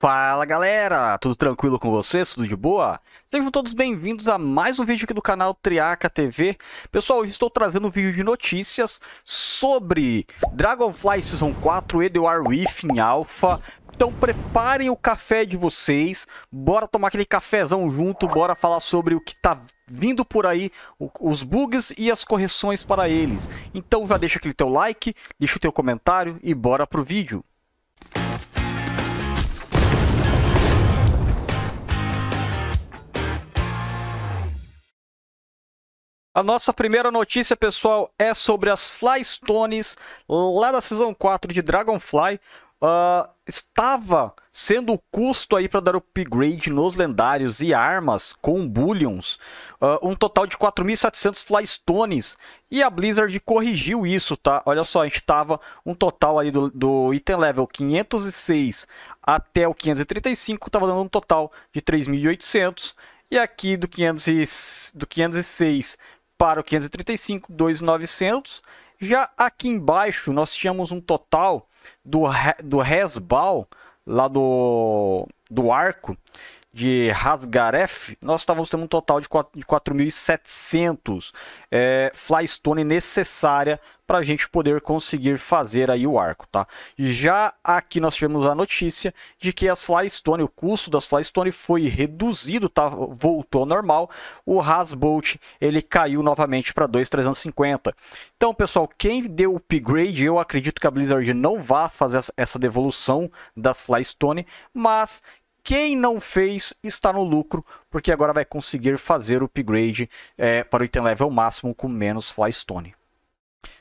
Fala galera, tudo tranquilo com vocês? Tudo de boa? Sejam todos bem-vindos a mais um vídeo aqui do canal Triaca TV. Pessoal, hoje estou trazendo um vídeo de notícias sobre Dragonfly Season 4 e The War Within Alpha. Então preparem o café de vocês, bora tomar aquele cafezão junto, bora falar sobre o que está vindo por aí, os bugs e as correções para eles. Então já deixa aquele teu like, deixa o teu comentário e bora pro vídeo. A nossa primeira notícia, pessoal, é sobre as Flystones lá da Season 4 de Dragonfly. Uh, estava sendo o custo aí para dar upgrade nos lendários e armas com bullions, uh, um total de 4.700 flystones. E a Blizzard corrigiu isso, tá? Olha só, a gente tava um total aí do, do item level 506 até o 535, tava dando um total de 3.800. E aqui do, 500 e, do 506 para o 535, 2,900. Já aqui embaixo, nós tínhamos um total do, do Resbal, lá do, do arco, de Hasgaref, nós estávamos tendo um total de 4.700 é, flystone necessária para a gente poder conseguir fazer aí o arco, tá? Já aqui nós tivemos a notícia de que as flystone, o custo das flystone foi reduzido, tá? Voltou ao normal. O Hasbolt, ele caiu novamente para 2.350. Então, pessoal, quem deu o upgrade, eu acredito que a Blizzard não vá fazer essa devolução das flystone, mas quem não fez está no lucro, porque agora vai conseguir fazer o upgrade é, para o item level máximo com menos Flystone.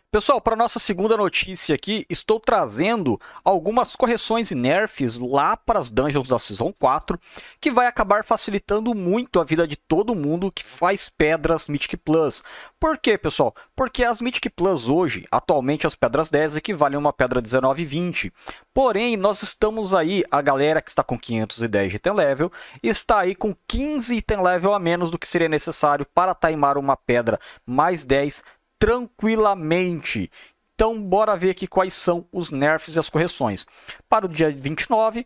Pessoal, para nossa segunda notícia aqui, estou trazendo algumas correções e nerfs lá para as dungeons da Season 4, que vai acabar facilitando muito a vida de todo mundo que faz pedras Mythic Plus. Por quê, pessoal? Porque as Mythic Plus hoje, atualmente as pedras 10 equivalem a uma pedra 19 e 20. Porém, nós estamos aí, a galera que está com 510 de item level, está aí com 15 item level a menos do que seria necessário para timar uma pedra mais 10 tranquilamente. Então, bora ver aqui quais são os nerfs e as correções. Para o dia 29,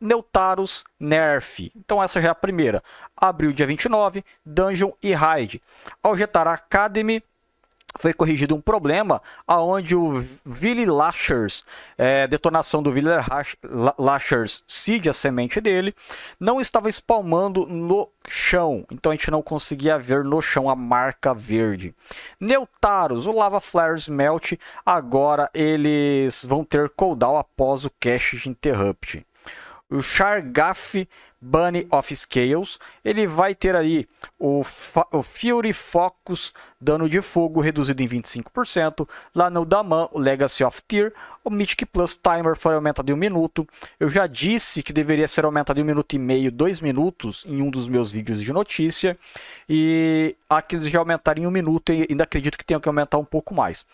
Neutaros Nerf. Então essa já é a primeira. Abril dia 29, Dungeon e Raid. Aljetar Academy foi corrigido um problema aonde o Willy Lashers, é, detonação do Willy Lashers, seed a semente dele, não estava espalmando no chão, então a gente não conseguia ver no chão a marca verde. Neutaros, o Lava Flares Melt, agora eles vão ter cooldown após o cache de Interrupt. O Chargaf Bunny of Scales, ele vai ter aí o, o Fury Focus, dano de fogo reduzido em 25%, lá no Daman, o Legacy of Tear, o Mythic Plus Timer foi aumentado em 1 um minuto, eu já disse que deveria ser aumentado em 1 um minuto e meio, 2 minutos, em um dos meus vídeos de notícia, e aqui eles já aumentaram em 1 um minuto, e ainda acredito que tenham que aumentar um pouco mais.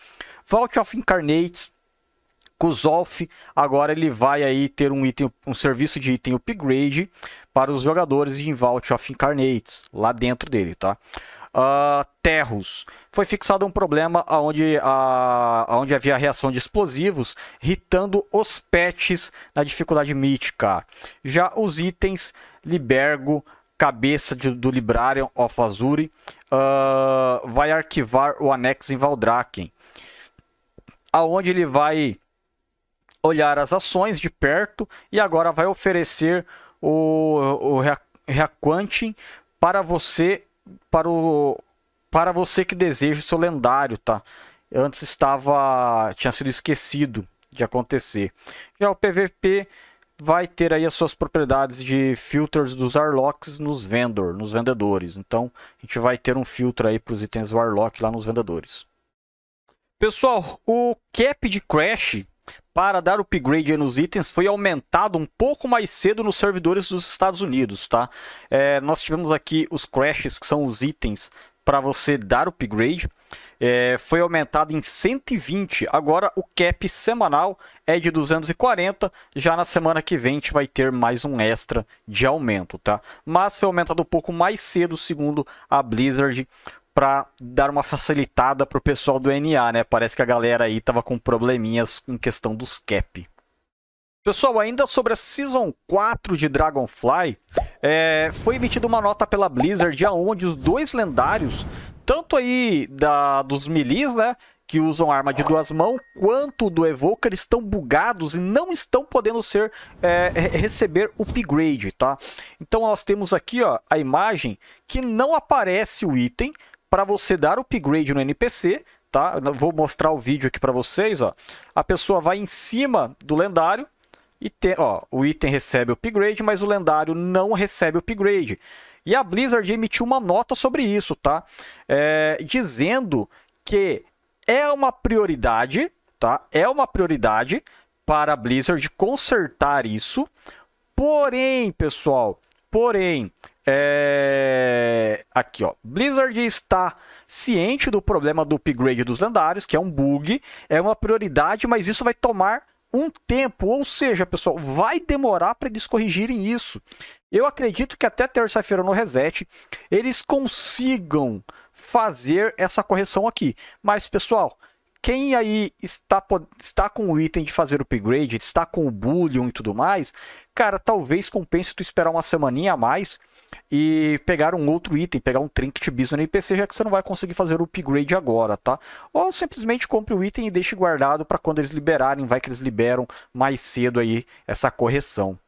Vault of Incarnates, Kuzolf, agora ele vai aí ter um item, um serviço de item upgrade para os jogadores de Vault of Incarnates, lá dentro dele, tá? Uh, ah, Terros. Foi fixado um problema onde, a, onde havia reação de explosivos, irritando os pets na dificuldade mítica. Já os itens Libergo, Cabeça de, do Librarian of Azuri, uh, ah, vai arquivar o anexo em Valdraken. Aonde ele vai olhar as ações de perto e agora vai oferecer o, o Reacquanting para você para o para você que deseja o seu lendário, tá? Antes estava tinha sido esquecido de acontecer. Já o PVP vai ter aí as suas propriedades de filters dos warlocks nos vendor, nos vendedores. Então, a gente vai ter um filtro aí para os itens warlock lá nos vendedores. Pessoal, o cap de crash para dar upgrade nos itens foi aumentado um pouco mais cedo nos servidores dos Estados Unidos, tá? É, nós tivemos aqui os crashes, que são os itens para você dar upgrade, é, foi aumentado em 120. Agora o cap semanal é de 240. Já na semana que vem a gente vai ter mais um extra de aumento, tá? Mas foi aumentado um pouco mais cedo, segundo a Blizzard, para dar uma facilitada pro pessoal do NA, né? Parece que a galera aí tava com probleminhas em questão dos cap. Pessoal, ainda sobre a Season 4 de Dragonfly, é, foi emitida uma nota pela Blizzard aonde os dois lendários, tanto aí da, dos milis, né? que usam arma de duas mãos, quanto do Evoker estão bugados e não estão podendo ser é, receber upgrade, tá? Então nós temos aqui ó, a imagem que não aparece o item, para você dar upgrade no NPC, tá? Eu vou mostrar o vídeo aqui para vocês, ó. A pessoa vai em cima do lendário e tem, ó, o item recebe upgrade, mas o lendário não recebe upgrade. E a Blizzard emitiu uma nota sobre isso, tá? É, dizendo que é uma prioridade, tá? É uma prioridade para a Blizzard consertar isso. Porém, pessoal, porém, é... Aqui, ó. Blizzard está ciente do problema do upgrade dos lendários, que é um bug, é uma prioridade, mas isso vai tomar um tempo, ou seja, pessoal, vai demorar para eles corrigirem isso. Eu acredito que até terça-feira no reset eles consigam fazer essa correção aqui. Mas, pessoal, quem aí está, está com o item de fazer o upgrade, está com o Bullion e tudo mais, cara, talvez compense tu esperar uma semaninha a mais e pegar um outro item, pegar um Trinket Bison NPC, já que você não vai conseguir fazer o upgrade agora, tá? Ou simplesmente compre o item e deixe guardado para quando eles liberarem, vai que eles liberam mais cedo aí essa correção.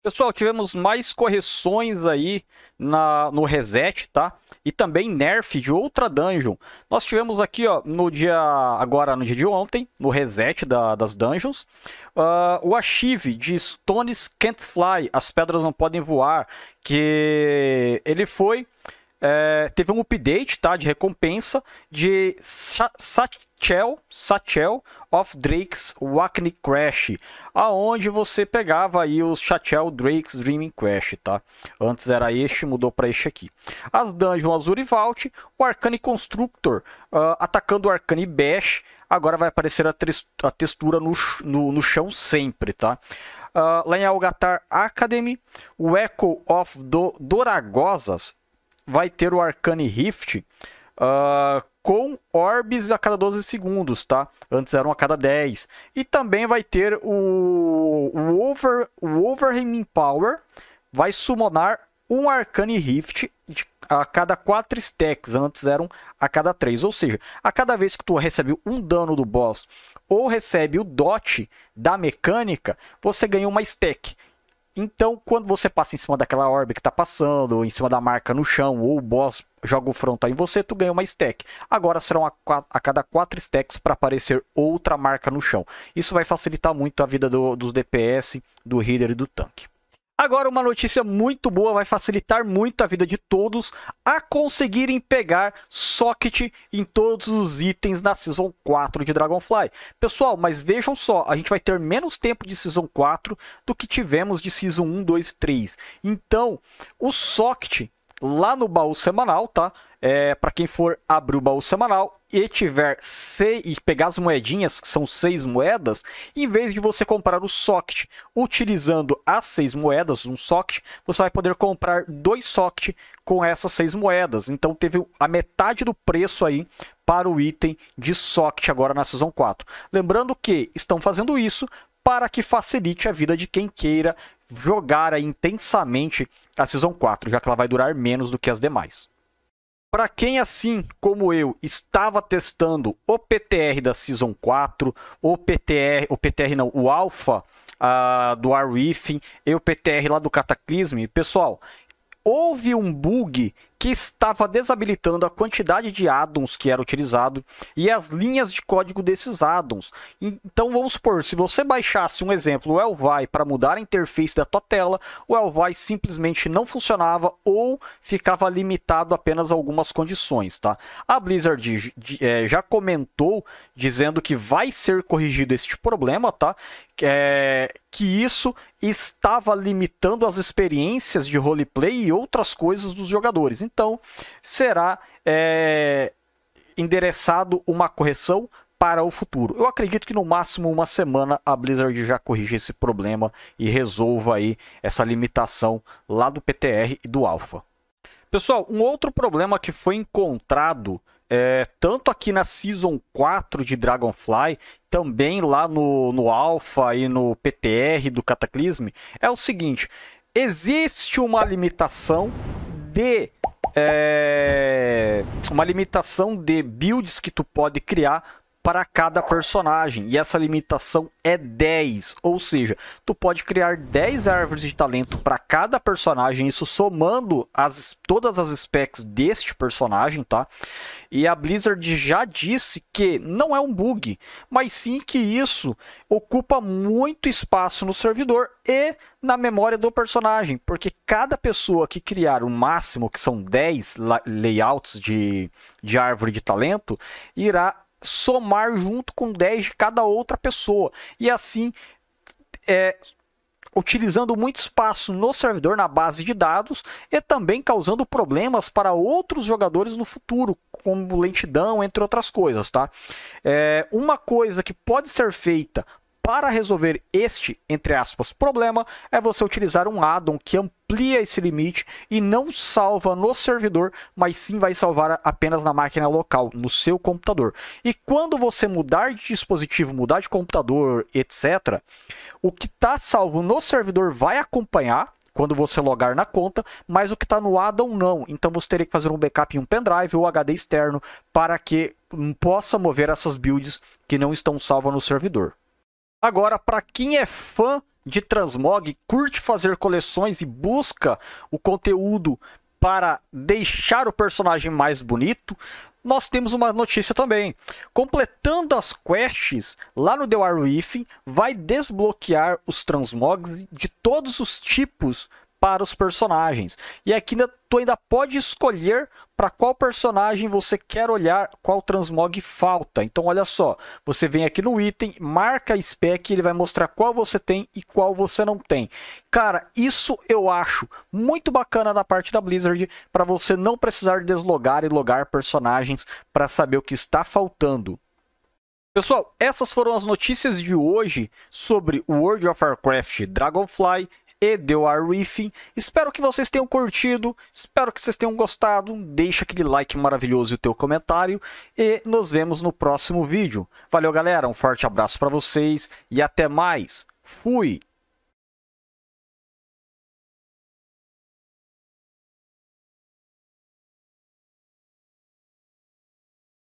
Pessoal, tivemos mais correções aí na, no reset, tá? E também nerf de outra dungeon. Nós tivemos aqui, ó, no dia... Agora, no dia de ontem, no reset da, das dungeons, uh, o archive de Stones Can't Fly, As Pedras Não Podem Voar, que ele foi... É, teve um update, tá? De recompensa de Satchel, Satchel of Drake's Wackney Crash, aonde você pegava aí os Chachel Drake's Dreaming Crash, tá? Antes era este, mudou para este aqui. As Dungeons Azure Vault, o Arcane Constructor, uh, atacando o Arcane Bash, agora vai aparecer a, a textura no, no, no chão sempre, tá? Uh, lá em Algatar Academy, o Echo of Do Doragosas vai ter o Arcane Rift uh, com orbes a cada 12 segundos, tá? Antes eram a cada 10. E também vai ter o, o, over, o Power, vai summonar um Arcane Rift a cada 4 stacks, antes eram a cada 3. Ou seja, a cada vez que tu recebe um dano do boss ou recebe o dot da mecânica, você ganha uma stack. Então, quando você passa em cima daquela orbe que está passando, ou em cima da marca no chão, ou o boss joga o frontal em você, tu ganha uma stack. Agora serão a, a cada quatro stacks para aparecer outra marca no chão. Isso vai facilitar muito a vida do, dos DPS, do healer e do tanque. Agora, uma notícia muito boa vai facilitar muito a vida de todos a conseguirem pegar socket em todos os itens na Season 4 de Dragonfly. Pessoal, mas vejam só, a gente vai ter menos tempo de Season 4 do que tivemos de Season 1, 2 e 3. Então, o socket lá no baú semanal, tá? É, para quem for abrir o baú semanal, e tiver seis, e pegar as moedinhas, que são seis moedas, em vez de você comprar o socket utilizando as seis moedas, um socket, você vai poder comprar dois socket com essas seis moedas. Então teve a metade do preço aí para o item de socket agora na Season 4. Lembrando que estão fazendo isso para que facilite a vida de quem queira jogar intensamente a Season 4, já que ela vai durar menos do que as demais. Para quem, assim como eu, estava testando o PTR da Season 4, o PTR, o PTR não, o Alpha uh, do Arwifin e o PTR lá do Cataclysm, pessoal, houve um bug que estava desabilitando a quantidade de addons que era utilizado e as linhas de código desses addons. Então vamos supor, se você baixasse um exemplo, o Elvai para mudar a interface da tua tela, o Elvai simplesmente não funcionava ou ficava limitado apenas a algumas condições, tá? A Blizzard é, já comentou dizendo que vai ser corrigido este problema, tá? É, que isso estava limitando as experiências de roleplay e outras coisas dos jogadores. Então, será é, endereçado uma correção para o futuro. Eu acredito que no máximo uma semana a Blizzard já corrija esse problema e resolva aí essa limitação lá do PTR e do Alpha. Pessoal, um outro problema que foi encontrado é, tanto aqui na Season 4 de Dragonfly, também lá no, no Alpha e no PTR do Cataclysm, é o seguinte: existe uma limitação de é, uma limitação de builds que tu pode criar para cada personagem. E essa limitação é 10. Ou seja, tu pode criar 10 árvores de talento para cada personagem. Isso somando as, todas as specs deste personagem, tá? E a Blizzard já disse que não é um bug, mas sim que isso ocupa muito espaço no servidor e na memória do personagem, porque cada pessoa que criar o máximo, que são 10 layouts de, de árvore de talento, irá somar junto com 10 de cada outra pessoa. E assim, é, utilizando muito espaço no servidor, na base de dados, e também causando problemas para outros jogadores no futuro, como lentidão, entre outras coisas. Tá? É, uma coisa que pode ser feita para resolver este, entre aspas, problema, é você utilizar um addon que amplia esse limite e não salva no servidor, mas sim vai salvar apenas na máquina local, no seu computador. E quando você mudar de dispositivo, mudar de computador, etc., o que está salvo no servidor vai acompanhar quando você logar na conta, mas o que está no addon não. Então você teria que fazer um backup em um pendrive ou HD externo para que possa mover essas builds que não estão salvas no servidor. Agora, para quem é fã de transmog, curte fazer coleções e busca o conteúdo para deixar o personagem mais bonito, nós temos uma notícia também. Completando as quests lá no The War vai desbloquear os transmogs de todos os tipos para os personagens. E aqui tu ainda pode escolher para qual personagem você quer olhar, qual transmog falta. Então olha só, você vem aqui no item, marca a spec, ele vai mostrar qual você tem e qual você não tem. Cara, isso eu acho muito bacana da parte da Blizzard para você não precisar deslogar e logar personagens para saber o que está faltando. Pessoal, essas foram as notícias de hoje sobre World of Warcraft Dragonfly e deu a riffing. Espero que vocês tenham curtido, espero que vocês tenham gostado. Deixa aquele like maravilhoso e o teu comentário e nos vemos no próximo vídeo. Valeu, galera, um forte abraço para vocês e até mais. Fui!